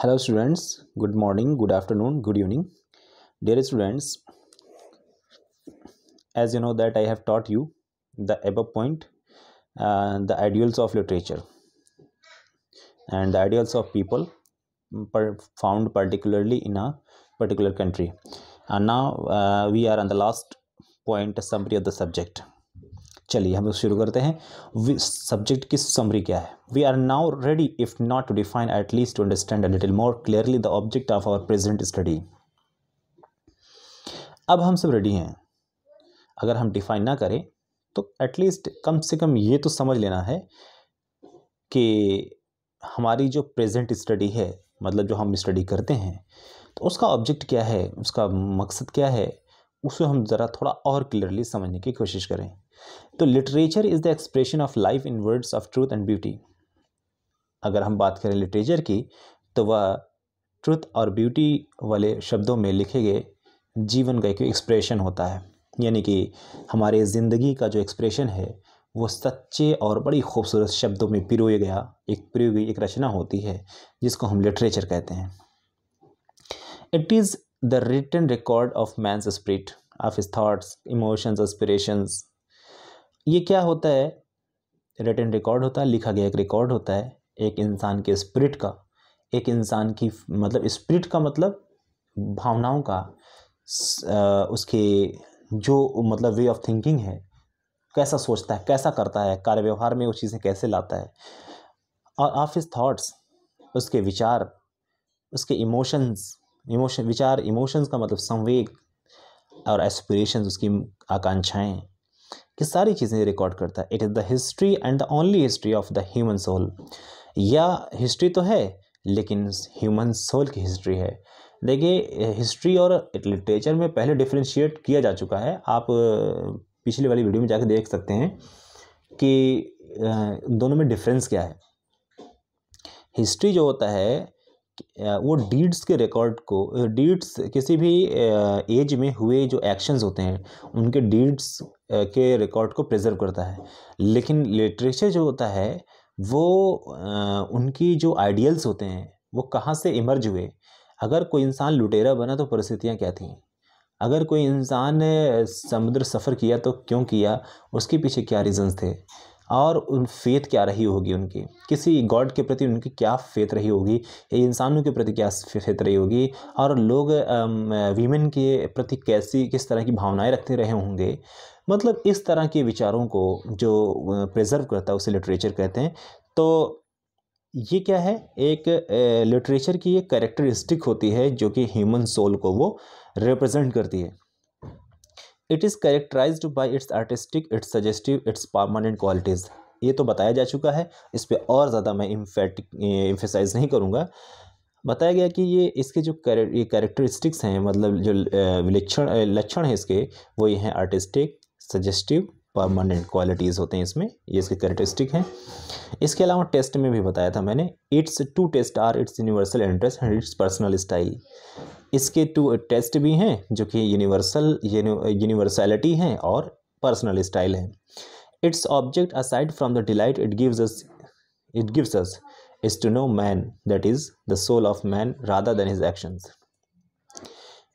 hello students good morning good afternoon good evening dear students as you know that i have taught you the above point uh, the ideals of literature and the ideals of people per found particularly in a particular country and now uh, we are on the last point summary of the subject चलिए हम लोग शुरू करते हैं subject की summary क्या है we are now ready if not to define at least to understand little more clearly the object of our present study अब हम सब रेडी हैं अगर हम डिफाइन ना करें तो एटलीस्ट कम से कम ये तो समझ लेना है कि हमारी जो प्रेजेंट स्टडी है मतलब जो हम स्टडी करते हैं तो उसका ऑब्जेक्ट क्या है उसका मकसद क्या है उसे हम ज़रा थोड़ा और क्लियरली समझने की कोशिश करें तो literature is the expression of life in words of truth and beauty अगर हम बात करें लिटरेचर की तो वह ट्रूथ और ब्यूटी वाले शब्दों में लिखे गए जीवन का एक एक्सप्रेशन होता है यानी कि हमारे ज़िंदगी का जो एक्सप्रेशन है वो सच्चे और बड़ी खूबसूरत शब्दों में पिरोए गया एक पिरोई गई एक रचना होती है जिसको हम लिटरेचर कहते हैं it is the written record of man's spirit of his thoughts emotions aspirations ये क्या होता है रिटर्न रिकॉर्ड होता है लिखा गया एक रिकॉर्ड होता है एक इंसान के स्पिरिट का एक इंसान की मतलब स्पिरिट का मतलब भावनाओं का उसके जो मतलब वे ऑफ थिंकिंग है कैसा सोचता है कैसा करता है कार्य व्यवहार में वो चीज़ें कैसे लाता है और ऑफ हिज थाट्स उसके विचार उसके इमोशंस इमोशन विचार इमोशंस का मतलब संवेग और एस्पिरेशंस उसकी आकांक्षाएं कि सारी चीज़ें रिकॉर्ड करता है it is the history and the only history of the human soul या हिस्ट्री तो है लेकिन ह्यूमन सोल की हिस्ट्री है देखिए हिस्ट्री और लिटरेचर में पहले डिफ्रेंशिएट किया जा चुका है आप पिछले वाली वीडियो में जाकर देख सकते हैं कि दोनों में डिफरेंस क्या है हिस्ट्री जो होता है वो डीड्स के रिकॉर्ड को डीड्स किसी भी एज में हुए जो एक्शंस होते हैं उनके डीड्स के रिकॉर्ड को प्रिजर्व करता है लेकिन लिटरेचर जो होता है वो उनकी जो आइडियल्स होते हैं वो कहाँ से इमर्ज हुए अगर कोई इंसान लुटेरा बना तो परिस्थितियाँ क्या थीं अगर कोई इंसान ने समुद्र सफ़र किया तो क्यों किया उसके पीछे क्या रीज़न्स थे और उन फेथ क्या रही होगी उनकी किसी गॉड के प्रति उनकी क्या फेथ रही होगी इंसानों के प्रति क्या फेथ रही होगी और लोग वीमेन के प्रति कैसी किस तरह की भावनाएं रखते रहे होंगे मतलब इस तरह के विचारों को जो प्रिजर्व करता है उसे लिटरेचर कहते हैं तो ये क्या है एक लिटरेचर की एक करेक्टरिस्टिक होती है जो कि ह्यूमन सोल को वो रिप्रेजेंट करती है it is characterise by its artistic its suggestive its permanent qualities ये तो बताया जा चुका है इस पर और ज़्यादा मैं इम्फेटिक इम्फेसाइज नहीं करूँगा बताया गया कि ये इसके जो ये कैरेक्टरिस्टिक्स हैं मतलब जो विलक्षण लक्षण हैं इसके वो ये हैं आर्टिस्टिक सजेस्टिव परमानेंट क्वालिटीज़ होते हैं इसमें ये इसके करेक्टरिस्टिक हैं इसके अलावा टेस्ट में भी बताया था मैंने its two test are its universal interest and its personal style इसके टू टेस्ट भी हैं जो कि यूनिवर्सल यूनिवर्सैलिटी हैं और पर्सनल स्टाइल हैं its object aside from the delight it gives us it gives us is to know man that is the soul of man rather than his actions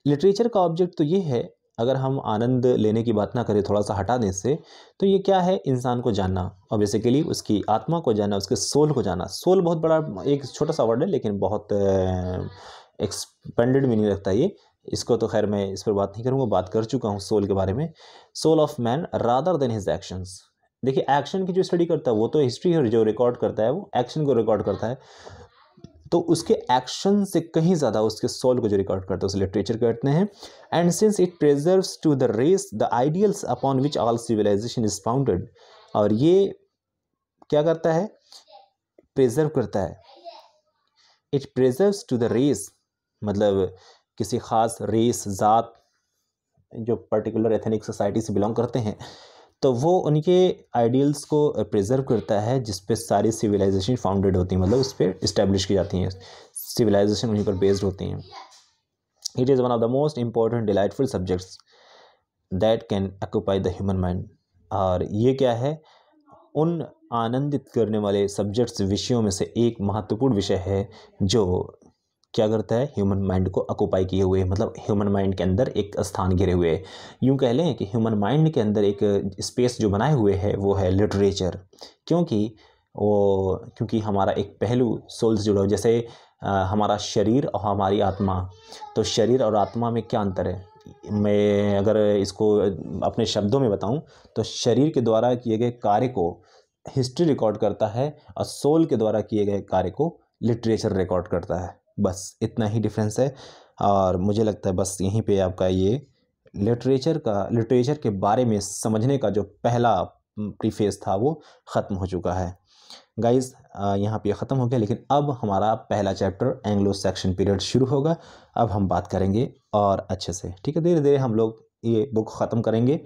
literature का object तो ये है अगर हम आनंद लेने की बात ना करें थोड़ा सा हटा दें इससे तो ये क्या है इंसान को जानना और बेसिकली उसकी आत्मा को जानना उसके सोल को जानना सोल बहुत बड़ा एक छोटा सा वर्ड है लेकिन बहुत एक्सपेंडेड मीनिंग रखता है ये इसको तो खैर मैं इस पर बात नहीं करूँगा बात कर चुका हूँ सोल के बारे में soul of man rather than his actions देखिए एक्शन की जो स्टडी करता है वो तो हिस्ट्री जो रिकॉर्ड करता है वो एक्शन को रिकॉर्ड करता है तो उसके एक्शन से कहीं ज़्यादा उसके सोल को जो रिकॉर्ड करते हैं उसे लिटरेचर कहते हैं and since it preserves to the race the ideals upon which all civilisation is founded और ये क्या करता है प्रिजर्व करता है it preserves to the race मतलब किसी ख़ास रेस ज़ात जो पर्टिकुलर एथेनिक सोसाइटी से बिलोंग करते हैं तो वो उनके आइडियल्स को प्रिजर्व uh, करता है जिस पे सारी सिविलाइजेशन फाउंडेड होती हैं मतलब उस पर इस्टेब्लिश की जाती हैं सिविलाइजेशन वहीं पर बेस्ड होती हैं it is one of the most important delightful subjects that can occupy the human mind और ये क्या है उन आनंदित करने वाले सब्जेक्ट्स विषयों में से एक महत्वपूर्ण विषय है जो क्या करता है ह्यूमन माइंड को अकोपाई किए हुए मतलब ह्यूमन माइंड के अंदर एक स्थान घिरे हुए यूं यूँ कह लें कि ह्यूमन माइंड के अंदर एक स्पेस जो बनाए हुए है वो है लिटरेचर क्योंकि वो क्योंकि हमारा एक पहलू सोल से जुड़ा हो जैसे आ, हमारा शरीर और हमारी आत्मा तो शरीर और आत्मा में क्या अंतर है मैं अगर इसको अपने शब्दों में बताऊं तो शरीर के द्वारा किए गए कार्य को हिस्ट्री रिकॉर्ड करता है और सोल के द्वारा किए गए कार्य को लिटरेचर रिकॉर्ड करता है बस इतना ही डिफरेंस है और मुझे लगता है बस यहीं पे आपका ये लिटरेचर का लिटरेचर के बारे में समझने का जो पहला प्रीफेस था वो ख़त्म हो चुका है गाइज यहाँ पे ख़त्म हो गया लेकिन अब हमारा पहला चैप्टर एंग्लो सेक्शन पीरियड शुरू होगा अब हम बात करेंगे और अच्छे से ठीक है धीरे धीरे हम लोग ये बुक ख़त्म करेंगे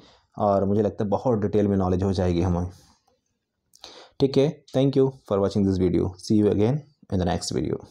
और मुझे लगता है बहुत डिटेल में नॉलेज हो जाएगी हमें ठीक है thank you for watching this video see you again in the next video